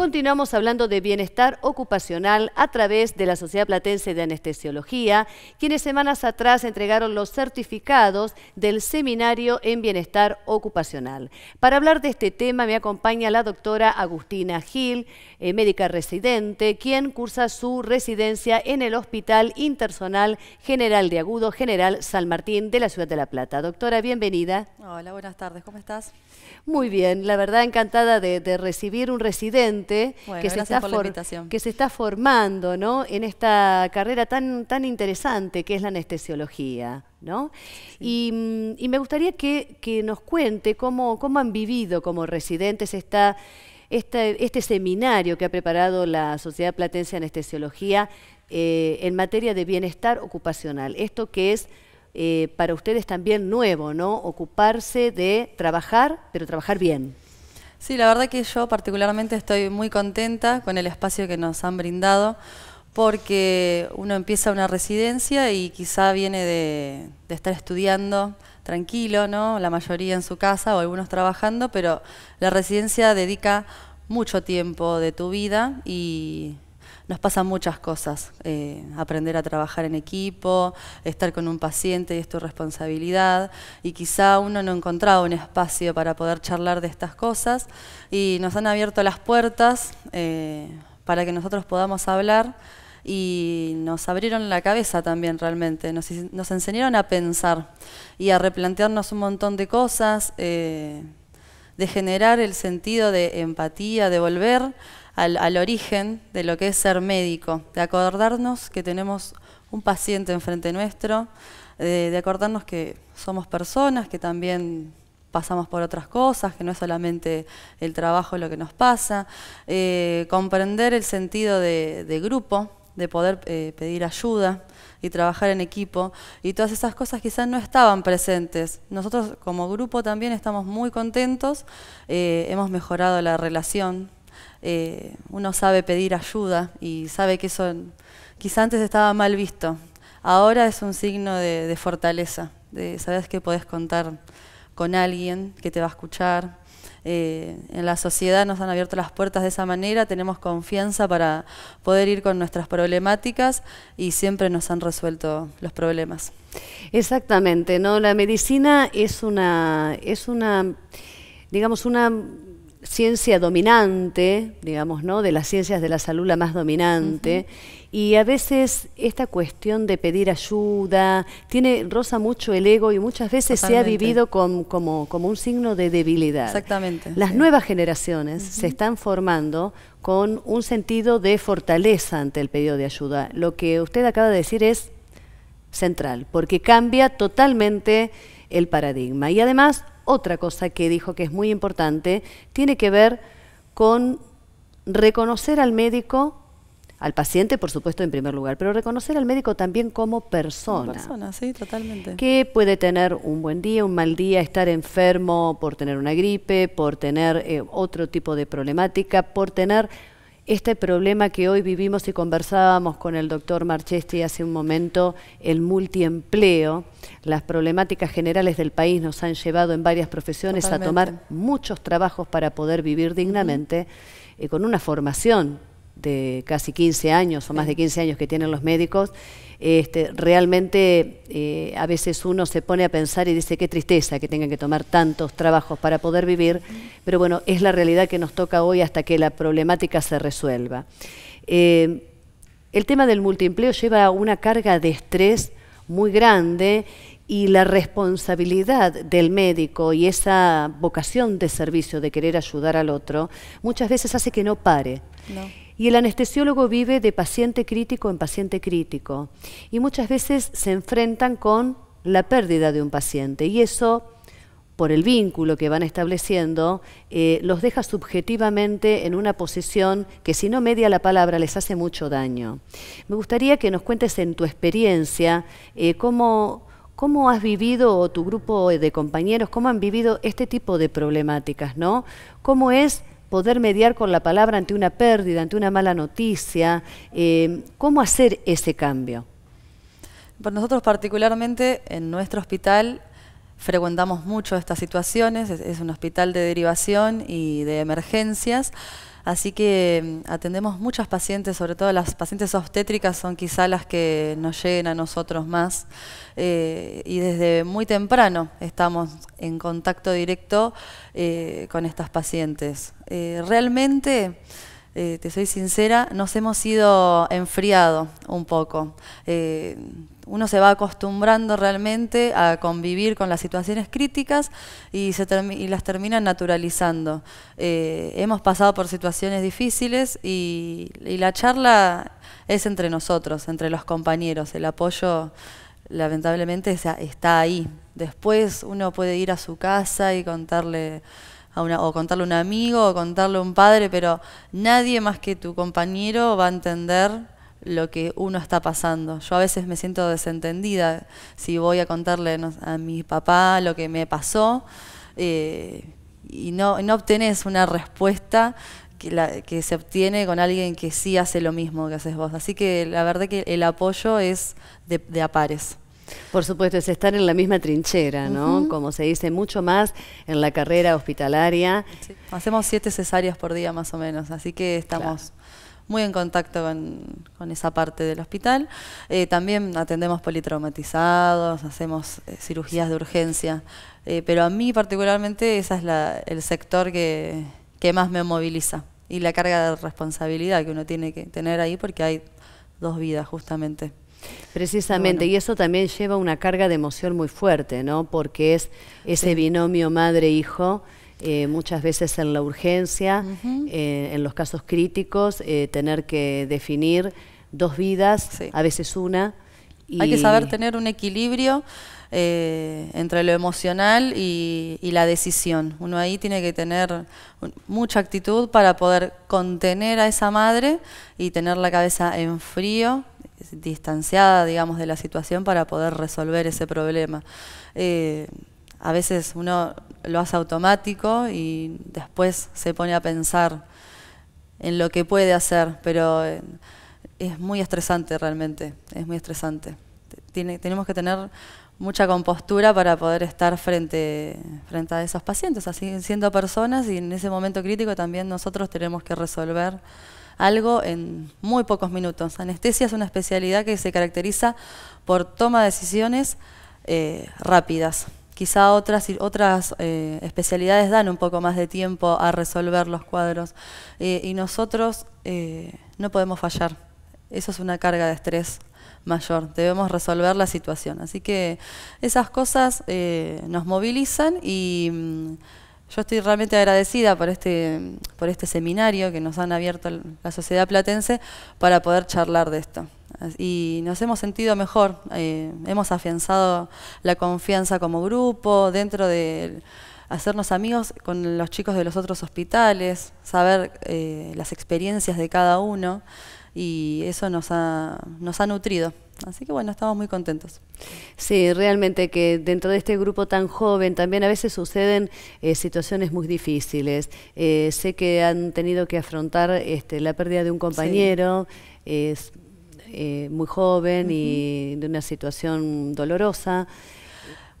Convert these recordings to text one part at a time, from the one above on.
Continuamos hablando de bienestar ocupacional a través de la Sociedad Platense de Anestesiología, quienes semanas atrás entregaron los certificados del Seminario en Bienestar Ocupacional. Para hablar de este tema me acompaña la doctora Agustina Gil, eh, médica residente, quien cursa su residencia en el Hospital Intersonal General de Agudo General San Martín de la Ciudad de La Plata. Doctora, bienvenida. Hola, buenas tardes, ¿cómo estás? Muy bien, la verdad encantada de recibir un residente que, se está formando en esta carrera tan, interesante que es la anestesiología. Mm, y, me gustaría que, nos cuente cómo, han vivido como residentes este seminario que ha preparado la Sociedad Platense de Anestesiología eh, en materia de bienestar ocupacional. Esto que es eh, para ustedes también nuevo, Ocuparse de trabajar, pero trabajar bien. Sí, la verdad que yo particularmente estoy muy contenta con el espacio que nos han brindado porque uno empieza una residencia y quizá viene de, estar estudiando tranquilo, ¿no? La mayoría en su casa o algunos trabajando, pero la residencia dedica mucho tiempo de tu vida y nos pasan muchas cosas. Eh, aprender a trabajar en equipo, estar con un paciente y es tu responsabilidad. Y quizá uno no encontraba un espacio para poder charlar de estas cosas. Y nos han abierto las puertas eh, para que nosotros podamos hablar. Y nos abrieron la cabeza también realmente, nos, enseñaron a pensar y a replantearnos un montón de cosas, eh, de generar el sentido de empatía, de volver al, origen de lo que es ser médico, de acordarnos que tenemos un paciente enfrente nuestro, de, acordarnos que somos personas, que también pasamos por otras cosas, que no es solamente el trabajo lo que nos pasa, eh, comprender el sentido de, grupo, de poder eh, pedir ayuda y trabajar en equipo, y todas esas cosas quizás no estaban presentes. Nosotros como grupo también estamos muy contentos, eh, hemos mejorado la relación eh, uno sabe pedir ayuda y sabe que eso quizá antes estaba mal visto. Ahora es un signo de, fortaleza, de sabes que podés contar con alguien que te va a escuchar. Eh, en la sociedad nos han abierto las puertas de esa manera, tenemos confianza para poder ir con nuestras problemáticas y siempre nos han resuelto los problemas. Exactamente, ¿no? La medicina es una, es una digamos, una ciencia dominante, digamos, ¿no? De las ciencias de la salud la más dominante. Y a veces esta cuestión de pedir ayuda tiene rosa mucho el ego y muchas veces se ha vivido como, como, un signo de debilidad. Exactamente. Las nuevas generaciones se están formando con un sentido de fortaleza ante el pedido de ayuda. Lo que usted acaba de decir es central, porque cambia totalmente el paradigma. Y además otra cosa que dijo que es muy importante tiene que ver con reconocer al médico, al paciente, por supuesto, en primer lugar, pero reconocer al médico también como persona. Como persona, sí, totalmente. Que puede tener un buen día, un mal día, estar enfermo por tener una gripe, por tener eh, otro tipo de problemática, por tener este problema que hoy vivimos y conversábamos con el doctor Marchesti hace un momento, el multiempleo, las problemáticas generales del país nos han llevado en varias profesiones a tomar muchos trabajos para poder vivir dignamente, eh, con una formación de casi 15 años o más de 15 años que tienen los médicos, este, realmente eh, a veces uno se pone a pensar y dice qué tristeza que tengan que tomar tantos trabajos para poder vivir, pero bueno, es la realidad que nos toca hoy hasta que la problemática se resuelva. Eh, el tema del multiempleo lleva una carga de estrés muy grande y la responsabilidad del médico y esa vocación de servicio de querer ayudar al otro muchas veces hace que no pare. Y el anestesiólogo vive de paciente crítico en paciente crítico y muchas veces se enfrentan con la pérdida de un paciente y eso por el vínculo que van estableciendo, eh, los deja subjetivamente en una posición que si no media la palabra les hace mucho daño. Me gustaría que nos cuentes en tu experiencia eh, cómo, cómo has vivido o tu grupo de compañeros, cómo han vivido este tipo de problemáticas, ¿no? ¿Cómo es poder mediar con la palabra ante una pérdida, ante una mala noticia. Eh, ¿Cómo hacer ese cambio? Pues nosotros particularmente en nuestro hospital frecuentamos mucho estas situaciones, es un hospital de derivación y de emergencias. Así que mm, atendemos muchas pacientes, sobre todo las pacientes obstétricas son quizá las que nos lleguen a nosotros más. Eh, y desde muy temprano estamos en contacto directo eh, con estas pacientes. Eh, realmente eh, te soy sincera, nos hemos ido enfriado un poco. Eh, uno se va acostumbrando realmente a convivir con las situaciones críticas y, se las termina naturalizando. Eh, hemos pasado por situaciones difíciles y la charla es entre nosotros, entre los compañeros. El apoyo lamentablemente está ahí. Después uno puede ir a su casa y contarle a o contarle a un amigo o contarle a un padre, pero nadie más que tu compañero va a entender lo que uno está pasando. Yo a veces me siento desentendida si voy a contarle a mi papá lo que me pasó eh, y no, no obtenés una respuesta que, se obtiene con alguien que sí hace lo mismo que haces vos. Así que la verdad que el apoyo es de, de a pares. Por supuesto, es estar en la misma trinchera, ¿no? Como se dice, mucho más en la carrera hospitalaria. Hacemos siete cesáreas por día más o menos, así que estamos... muy en contacto con, esa parte del hospital. Eh, también atendemos politraumatizados, hacemos eh, cirugías de urgencia, eh, pero a mí particularmente ese es la, el sector que, más me moviliza y la carga de responsabilidad que uno tiene que tener ahí porque hay dos vidas justamente. Precisamente, y eso también lleva una carga de emoción muy fuerte, ¿no? Porque es ese binomio madre-hijo. Eh, muchas veces en la urgencia, eh, en los casos críticos, eh, tener que definir dos vidas, a veces una. Hay que saber tener un equilibrio entre lo emocional y, y, la decisión. Uno ahí tiene que tener mucha actitud para poder contener a esa madre y tener la cabeza en frío distanciada, digamos, de la situación para poder resolver ese problema. Eh, a veces uno lo hace automático y después se pone a pensar en lo que puede hacer, pero eh, es muy estresante realmente, es muy estresante. Tiene, tenemos que tener mucha compostura para poder estar frente, frente a esos pacientes, así siendo personas y en ese momento crítico también nosotros tenemos que resolver algo en muy pocos minutos. Anestesia es una especialidad que se caracteriza por toma de decisiones eh, rápidas. Quizá otras, otras eh, especialidades dan un poco más de tiempo a resolver los cuadros eh, y nosotros no podemos fallar. Eso es una carga de estrés mayor. Debemos resolver la situación. Así que esas cosas nos movilizan y... Mm, yo estoy realmente agradecida por este, por este seminario que nos han abierto la sociedad platense para poder charlar de esto. Y nos hemos sentido mejor, eh, hemos afianzado la confianza como grupo, dentro de hacernos amigos con los chicos de los otros hospitales, saber eh, las experiencias de cada uno y eso nos ha, nos ha nutrido. Así que bueno, estamos muy contentos. Sí, realmente que dentro de este grupo tan joven también a veces suceden eh, situaciones muy difíciles. Eh, sé que han tenido que afrontar este, la pérdida de un compañero. es eh, muy joven y de una situación dolorosa.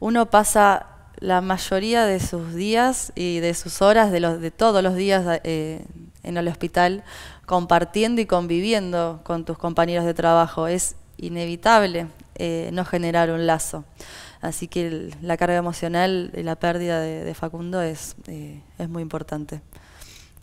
Uno pasa la mayoría de sus días y de sus horas, de, los, de todos los días en el hospital, compartiendo y conviviendo con tus compañeros de trabajo. Es inevitable eh, no generar un lazo. Así que la carga emocional y la pérdida de, Facundo es, eh, es muy importante.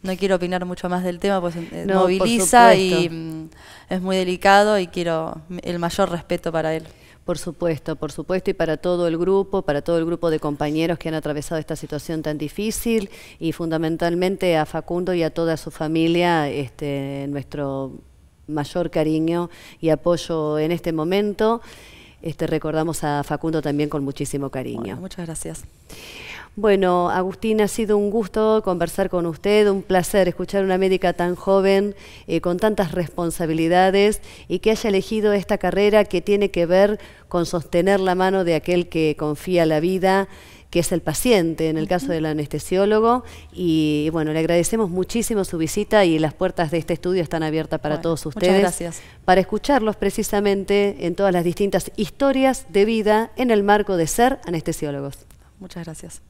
No quiero opinar mucho más del tema, pues eh, moviliza y mm, es muy delicado y quiero el mayor respeto para él. Por supuesto, por supuesto, y para todo el grupo, para todo el grupo de compañeros que han atravesado esta situación tan difícil y fundamentalmente a Facundo y a toda su familia, este, nuestro mayor cariño y apoyo en este momento. Este, recordamos a Facundo también con muchísimo cariño. muchas gracias. Bueno, Agustín, ha sido un gusto conversar con usted, un placer escuchar a una médica tan joven, eh, con tantas responsabilidades y que haya elegido esta carrera que tiene que ver con sostener la mano de aquel que confía la vida, que es el paciente, en el caso del anestesiólogo. Y bueno, le agradecemos muchísimo su visita y las puertas de este estudio están abiertas para todos ustedes. gracias. Para escucharlos precisamente en todas las distintas historias de vida en el marco de ser anestesiólogos. Muchas gracias.